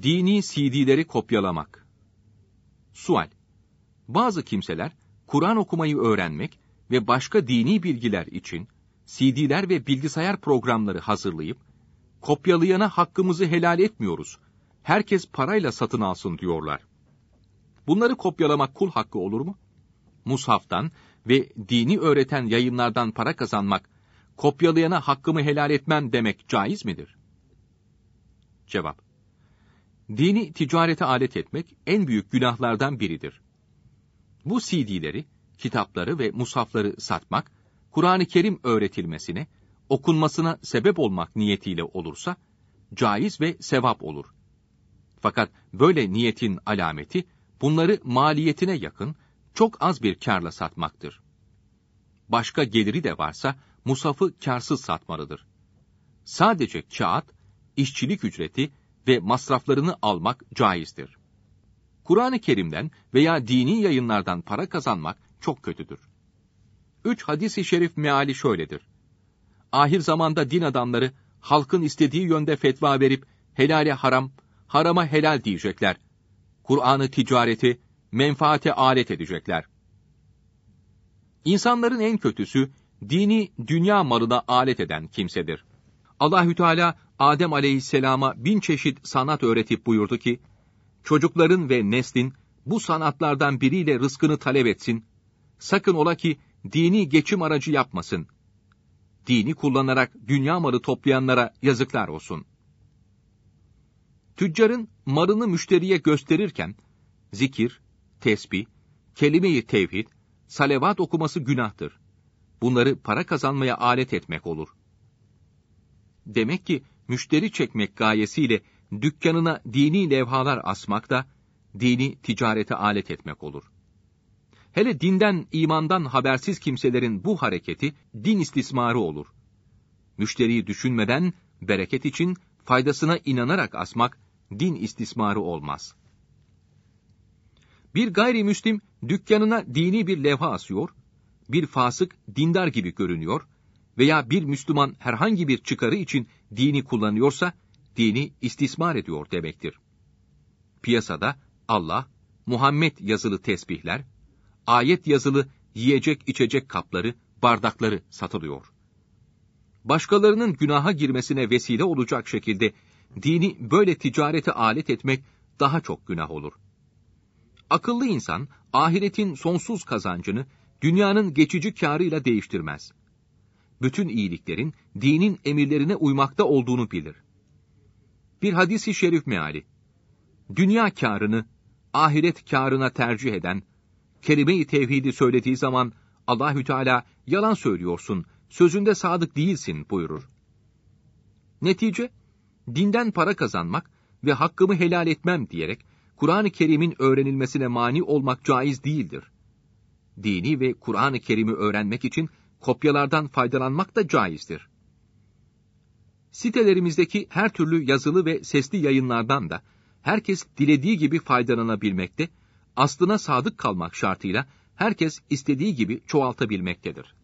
Dini CD'leri kopyalamak. Sual. Bazı kimseler Kur'an okumayı öğrenmek ve başka dini bilgiler için CD'ler ve bilgisayar programları hazırlayıp kopyalayana hakkımızı helal etmiyoruz. Herkes parayla satın alsın diyorlar. Bunları kopyalamak kul hakkı olur mu? Mushaftan ve dini öğreten yayınlardan para kazanmak, kopyalayana hakkımı helal etmem demek caiz midir? Cevap Dini ticarete alet etmek en büyük günahlardan biridir. Bu CD'leri, kitapları ve musafları satmak, Kur'an-ı Kerim öğretilmesine, okunmasına sebep olmak niyetiyle olursa, caiz ve sevap olur. Fakat böyle niyetin alameti, bunları maliyetine yakın, çok az bir karla satmaktır. Başka geliri de varsa, musafı karsız satmalıdır. Sadece kağıt, işçilik ücreti, ve masraflarını almak caizdir. Kur'an-ı Kerim'den veya dini yayınlardan para kazanmak çok kötüdür. Üç hadis-i şerif meali şöyledir. Ahir zamanda din adamları halkın istediği yönde fetva verip helale haram, harama helal diyecekler. Kur'an'ı ticareti, menfaate alet edecekler. İnsanların en kötüsü dini dünya malına alet eden kimsedir. Allahü Teala Adem aleyhisselama bin çeşit sanat öğretip buyurdu ki, çocukların ve neslin bu sanatlardan biriyle rızkını talep etsin, sakın ola ki dini geçim aracı yapmasın. Dini kullanarak dünya malı toplayanlara yazıklar olsun. Tüccarın marını müşteriye gösterirken, zikir, tesbih, kelime-i tevhid, salavat okuması günahtır. Bunları para kazanmaya alet etmek olur. Demek ki müşteri çekmek gayesiyle dükkanına dini levhalar asmak da dini ticarete alet etmek olur. Hele dinden, imandan habersiz kimselerin bu hareketi din istismarı olur. Müşteriyi düşünmeden bereket için faydasına inanarak asmak din istismarı olmaz. Bir gayrimüslim dükkanına dini bir levha asıyor, bir fasık dindar gibi görünüyor veya bir Müslüman herhangi bir çıkarı için dini kullanıyorsa, dini istismar ediyor demektir. Piyasada Allah, Muhammed yazılı tesbihler, ayet yazılı yiyecek içecek kapları, bardakları satılıyor. Başkalarının günaha girmesine vesile olacak şekilde dini böyle ticarete alet etmek daha çok günah olur. Akıllı insan ahiretin sonsuz kazancını dünyanın geçici kârıyla değiştirmez bütün iyiliklerin dinin emirlerine uymakta olduğunu bilir. Bir hadisi şerif meali. Dünya karını ahiret karına tercih eden, kelime-i tevhidi söylediği zaman Allahü Teala yalan söylüyorsun, sözünde sadık değilsin buyurur. Netice, dinden para kazanmak ve hakkımı helal etmem diyerek Kur'an-ı Kerim'in öğrenilmesine mani olmak caiz değildir. Dini ve Kur'an-ı Kerim'i öğrenmek için kopyalardan faydalanmak da caizdir. Sitelerimizdeki her türlü yazılı ve sesli yayınlardan da herkes dilediği gibi faydalanabilmekte, aslına sadık kalmak şartıyla herkes istediği gibi çoğaltabilmektedir.